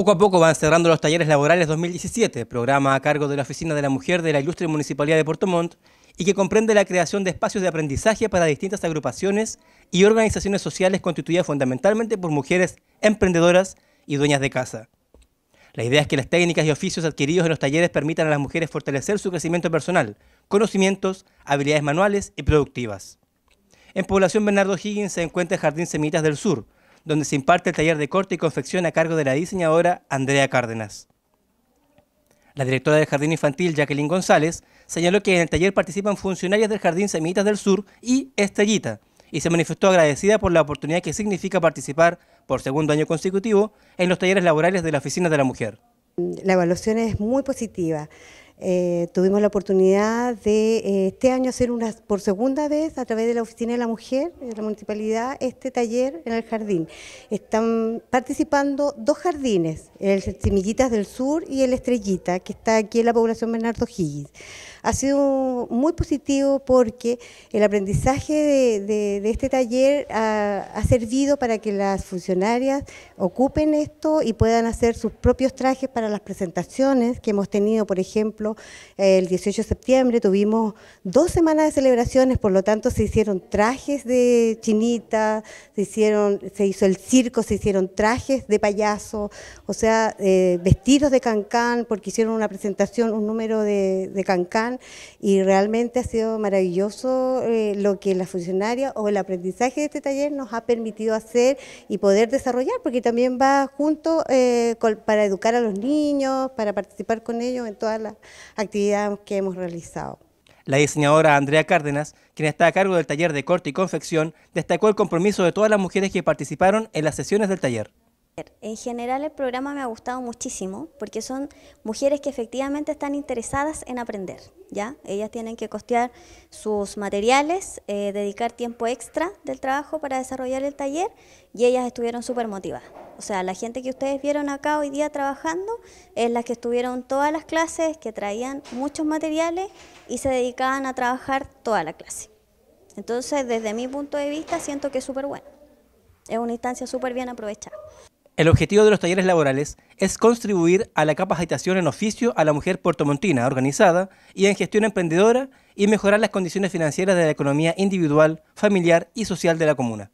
Poco a poco van cerrando los talleres laborales 2017, programa a cargo de la Oficina de la Mujer de la Ilustre Municipalidad de Puerto Montt y que comprende la creación de espacios de aprendizaje para distintas agrupaciones y organizaciones sociales constituidas fundamentalmente por mujeres emprendedoras y dueñas de casa. La idea es que las técnicas y oficios adquiridos en los talleres permitan a las mujeres fortalecer su crecimiento personal, conocimientos, habilidades manuales y productivas. En Población Bernardo Higgins se encuentra el Jardín Semitas del Sur, donde se imparte el taller de corte y confección a cargo de la diseñadora Andrea Cárdenas. La directora del Jardín Infantil, Jacqueline González, señaló que en el taller participan funcionarias del Jardín Semillitas del Sur y Estrellita, y se manifestó agradecida por la oportunidad que significa participar, por segundo año consecutivo, en los talleres laborales de la Oficina de la Mujer. La evaluación es muy positiva. Eh, tuvimos la oportunidad de eh, este año hacer una, por segunda vez a través de la Oficina de la Mujer de la Municipalidad este taller en el jardín. Están participando dos jardines, el Semillitas del Sur y el Estrellita, que está aquí en la población Bernardo Higgins. Ha sido muy positivo porque el aprendizaje de, este taller ha servido para que las funcionarias ocupen esto y puedan hacer sus propios trajes para las presentaciones que hemos tenido, por ejemplo, el 18 de septiembre tuvimos dos semanas de celebraciones, por lo tanto se hicieron trajes de chinita, se, hicieron, se hizo el circo, se hicieron trajes de payaso, o sea, eh, vestidos de cancán, porque hicieron una presentación, un número de, cancán, y realmente ha sido maravilloso eh, lo que la funcionaria o el aprendizaje de este taller nos ha permitido hacer y poder desarrollar, porque también va junto eh, para educar a los niños, para participar con ellos en todas las actividades que hemos realizado. La diseñadora Andrea Cárdenas, quien está a cargo del taller de corte y confección, destacó el compromiso de todas las mujeres que participaron en las sesiones del taller. En general el programa me ha gustado muchísimo porque son mujeres que efectivamente están interesadas en aprender, ¿ya? Ellas tienen que costear sus materiales, eh, dedicar tiempo extra del trabajo para desarrollar el taller y ellas estuvieron súper motivadas. O sea, la gente que ustedes vieron acá hoy día trabajando es la que estuvieron todas las clases, que traían muchos materiales y se dedicaban a trabajar toda la clase. Entonces, desde mi punto de vista, siento que es súper bueno. Es una instancia súper bien aprovechada. El objetivo de los talleres laborales es contribuir a la capacitación en oficio a la mujer puertomontina organizada y en gestión emprendedora y mejorar las condiciones financieras de la economía individual, familiar y social de la comuna.